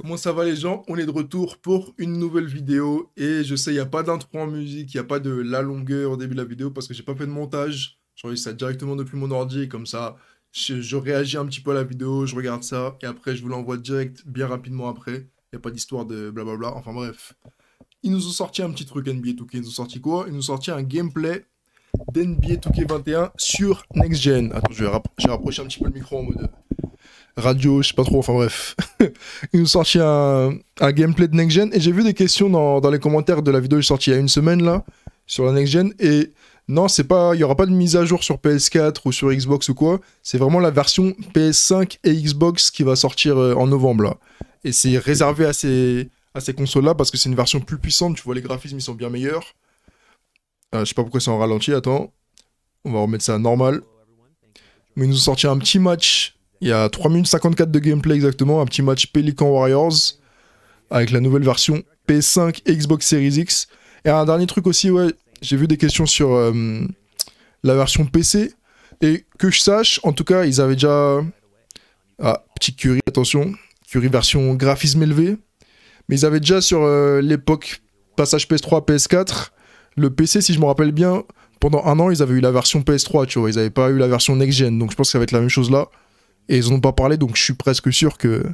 Comment ça va les gens On est de retour pour une nouvelle vidéo et je sais, il n'y a pas d'intro en musique, il n'y a pas de la longueur au début de la vidéo parce que j'ai pas fait de montage. J'enregistre ça directement depuis mon ordi et comme ça, je, réagis un petit peu à la vidéo, je regarde ça et après je vous l'envoie direct bien rapidement après. Il n'y a pas d'histoire de blablabla, enfin bref. Ils nous ont sorti un petit truc NBA 2K, ils nous ont sorti quoi Ils nous ont sorti un gameplay d'NBA 2K21 sur Next Gen. Attends, je vais rapprocher un petit peu le micro en mode euh, radio, je sais pas trop, enfin bref. ils ont sorti un, gameplay de Next Gen et j'ai vu des questions dans, les commentaires de la vidéo qui est sortie il y a une semaine là, sur la Next Gen et non, c'est pas, il y aura pas de mise à jour sur PS4 ou sur Xbox ou quoi. C'est vraiment la version PS5 et Xbox qui va sortir euh, en novembre là. Et c'est réservé à ces, consoles-là parce que c'est une version plus puissante. Tu vois, les graphismes ils sont bien meilleurs. Euh, je sais pas pourquoi c'est en ralenti. Attends, on va remettre ça à normal. Mais ils nous ont sorti un petit match il y a 3 minutes 54 de gameplay exactement, un petit match Pelican Warriors avec la nouvelle version PS5 Xbox Series X. Et un dernier truc aussi, ouais, j'ai vu des questions sur euh, la version PC. Et que je sache, en tout cas, ils avaient déjà. Ah, petit Curie, attention. Curie version graphisme élevé. Mais ils avaient déjà sur euh, l'époque passage PS3 PS4. Le PC, si je me rappelle bien, pendant un an, ils avaient eu la version PS3, tu vois. Ils n'avaient pas eu la version next-gen. Donc je pense que ça va être la même chose là. Et ils n'ont ont pas parlé, donc je suis presque sûr que.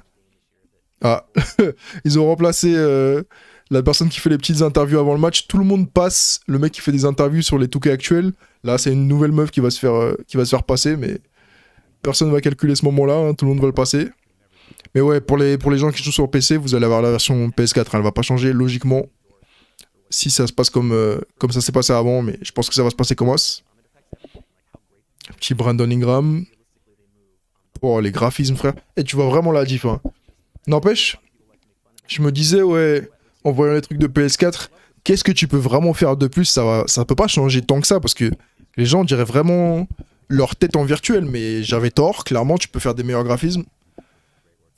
Ah, ils ont remplacé euh, la personne qui fait les petites interviews avant le match. Tout le monde passe. Le mec qui fait des interviews sur les touquets actuels. Là, c'est une nouvelle meuf qui va se faire, euh, qui va se faire passer, mais personne ne va calculer ce moment-là. Hein, tout le monde va le passer. Mais ouais, pour les, pour les gens qui jouent sur PC, vous allez avoir la version PS4. Hein, elle va pas changer logiquement si ça se passe comme, euh, comme ça s'est passé avant, mais je pense que ça va se passer comme ça. Petit Brandon Ingram. Oh, les graphismes, frère. Et tu vois vraiment la diff. Hein. N'empêche, je me disais, ouais, en voyant les trucs de PS4, qu'est-ce que tu peux vraiment faire de plus Ça va, ça peut pas changer tant que ça parce que les gens diraient vraiment leur tête en virtuel, mais j'avais tort. Clairement, tu peux faire des meilleurs graphismes.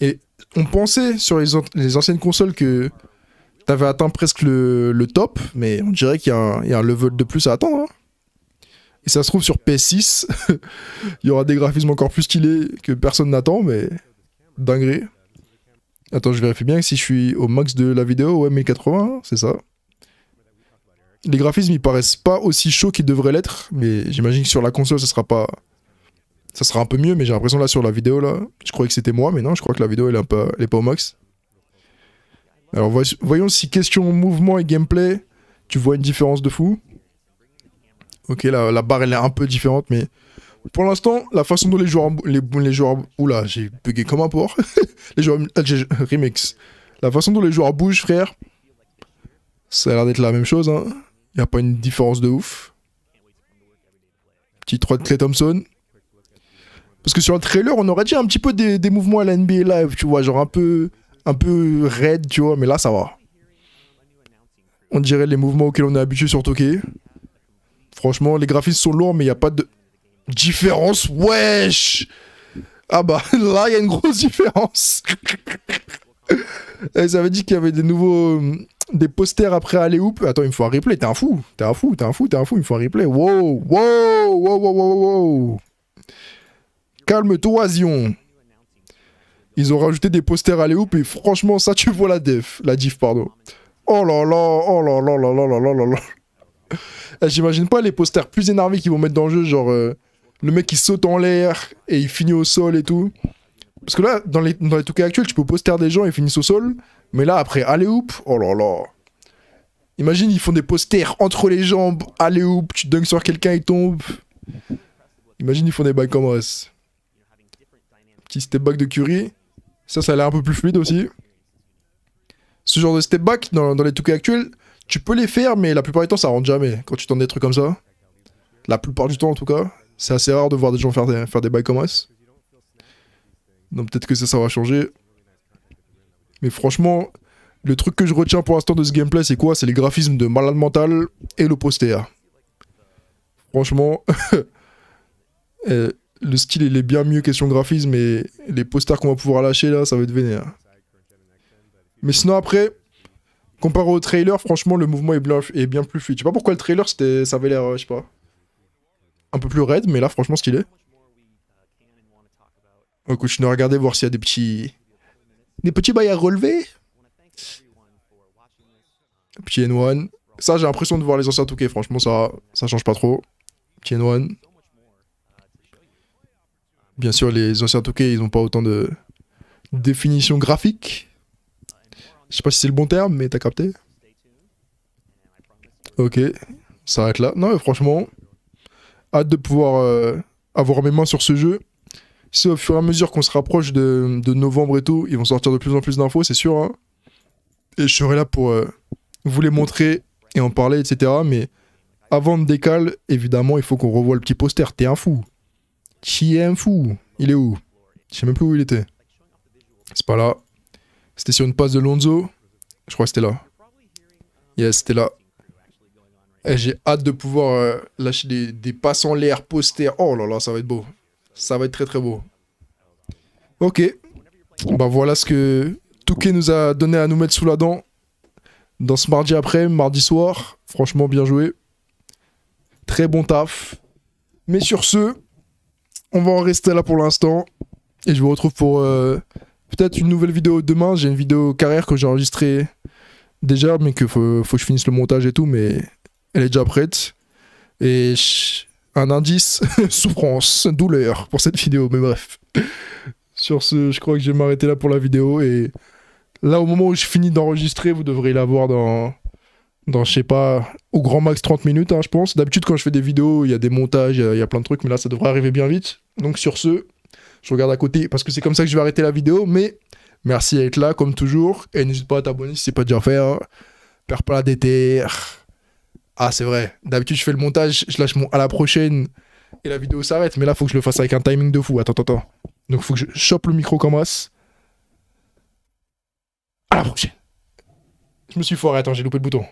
Et on pensait sur les, anciennes consoles que t'avais atteint presque le, top, mais on dirait qu'il y, a un level de plus à attendre. Hein. Et ça se trouve sur PS6, il y aura des graphismes encore plus stylés que personne n'attend, mais dinguerie. Attends, je vérifie bien que si je suis au max de la vidéo, ouais, 1080, c'est ça. Les graphismes, ils paraissent pas aussi chauds qu'ils devraient l'être, mais j'imagine que sur la console, ça sera pas. Ça sera un peu mieux, mais j'ai l'impression là sur la vidéo, là, je croyais que c'était moi, mais non, je crois que la vidéo, elle est, un peu... elle est pas au max. Alors voyons si question mouvement et gameplay, tu vois une différence de fou. Ok, la, barre elle est un peu différente, mais pour l'instant, la façon dont les joueurs, les, les joueurs, oula, j'ai bugué comme un porc. les joueurs, ah, remix. La façon dont les joueurs bougent, frère, ça a l'air d'être la même chose. Hein. Y a pas une différence de ouf. Petit 3 de Clay Thompson. Parce que sur le trailer, on aurait dit un petit peu des, mouvements à la NBA Live, tu vois, genre un peu, un peu raide, tu vois, mais là ça va. On dirait les mouvements auxquels on est habitué sur Tokyo. Franchement, les graphismes sont lourds, mais il n'y a pas de différence. Wesh Ah bah, là, il y a une grosse différence. Eh, ça veut dire qu'il y avait des nouveaux... Euh, des posters après aller hoop Attends, il me faut un replay. T'es un fou. T'es un fou. T'es un fou. T'es un fou. Il me faut un replay. Wow. Wow. Wow. Wow. Wow. wow. Calme-toi, Zion. Ils ont rajouté des posters à Léoup et franchement, ça, tu vois la diff. La diff, pardon. Oh là là, oh là là là là là là là là. Euh, j'imagine pas les posters plus énervés qu'ils vont mettre dans le jeu, genre euh, le mec qui saute en l'air et il finit au sol et tout. Parce que là, dans les, dans les cas actuels, tu peux poster des gens et ils finissent au sol. Mais là, après, allez hoop, oh là là. Imagine, ils font des posters entre les jambes, allez hoop, tu dunks sur quelqu'un, il tombe. Imagine, ils font des bagues comme ça Petit step back de Curry. Ça, ça a l'air un peu plus fluide aussi genre de step back dans, les touquets actuels, tu peux les faire, mais la plupart du temps, ça rentre jamais quand tu tends des trucs comme ça. La plupart du temps, en tout cas. C'est assez rare de voir des gens faire des, faire des bails comme ça. Donc peut-être que ça, ça va changer. Mais franchement, le truc que je retiens pour l'instant de ce gameplay, c'est quoi C'est les graphismes de Malade Mental et le poster. Franchement, eh, le style, il est bien mieux question graphisme, mais les posters qu'on va pouvoir lâcher là, ça va être vénère. Mais sinon, après, comparé au trailer, franchement, le mouvement est bien, plus fluide. Je sais pas pourquoi le trailer, c'était, ça avait l'air, euh, je sais pas, un peu plus raide, mais là, franchement, stylé. On je à regarder, voir s'il y a des petits. Des petits bails à relever. Petit N1. Ça, j'ai l'impression de voir les anciens touquets, franchement, ça, ça change pas trop. Petit N1. Bien sûr, les anciens touquets, ils ont pas autant de définition graphique. Je sais pas si c'est le bon terme, mais t'as capté. Ok, ça arrête là. Non, franchement, hâte de pouvoir euh, avoir mes mains sur ce jeu. Si au fur et à mesure qu'on se rapproche de, novembre et tout, ils vont sortir de plus en plus d'infos, c'est sûr. Hein. et je serai là pour euh, vous les montrer et en parler, etc. Mais avant de décaler, évidemment, il faut qu'on revoie le petit poster. T'es un fou. Qui est un fou Il est où Je sais même plus où il était. C'est pas là. C'était sur une passe de Lonzo. Je crois que c'était là. Yes, c'était là. J'ai hâte de pouvoir euh, lâcher des, passes en l'air, poster. Oh là là, ça va être beau. Ça va être très très beau. Ok. Bah voilà ce que Touquet nous a donné à nous mettre sous la dent dans ce mardi après, mardi soir. Franchement, bien joué. Très bon taf. Mais sur ce, on va en rester là pour l'instant. Et je vous retrouve pour euh, Peut-être une nouvelle vidéo demain. J'ai une vidéo carrière que j'ai enregistrée déjà, mais que faut, que je finisse le montage et tout, mais elle est déjà prête. Et un indice souffrance, douleur pour cette vidéo, mais bref. Sur ce, je crois que je vais m'arrêter là pour la vidéo. Et là, au moment où je finis d'enregistrer, vous devrez l'avoir dans dans, je sais pas, au grand max 30 minutes, hein, je pense. D'habitude, quand je fais des vidéos, il y a des montages, il y, a plein de trucs, mais là, ça devrait arriver bien vite. Donc, sur ce, je regarde à côté parce que c'est comme ça que je vais arrêter la vidéo. Mais merci d'être là, comme toujours. Et n'hésite pas à t'abonner si c'est pas déjà fait. Hein. pas la DT. Ah, c'est vrai. D'habitude, je fais le montage, je lâche mon à la prochaine et la vidéo s'arrête. Mais là, faut que je le fasse avec un timing de fou. Attends, attends, attends. Donc, faut que je chope le micro comme À la prochaine. Je me suis foiré. Attends, j'ai loupé le bouton.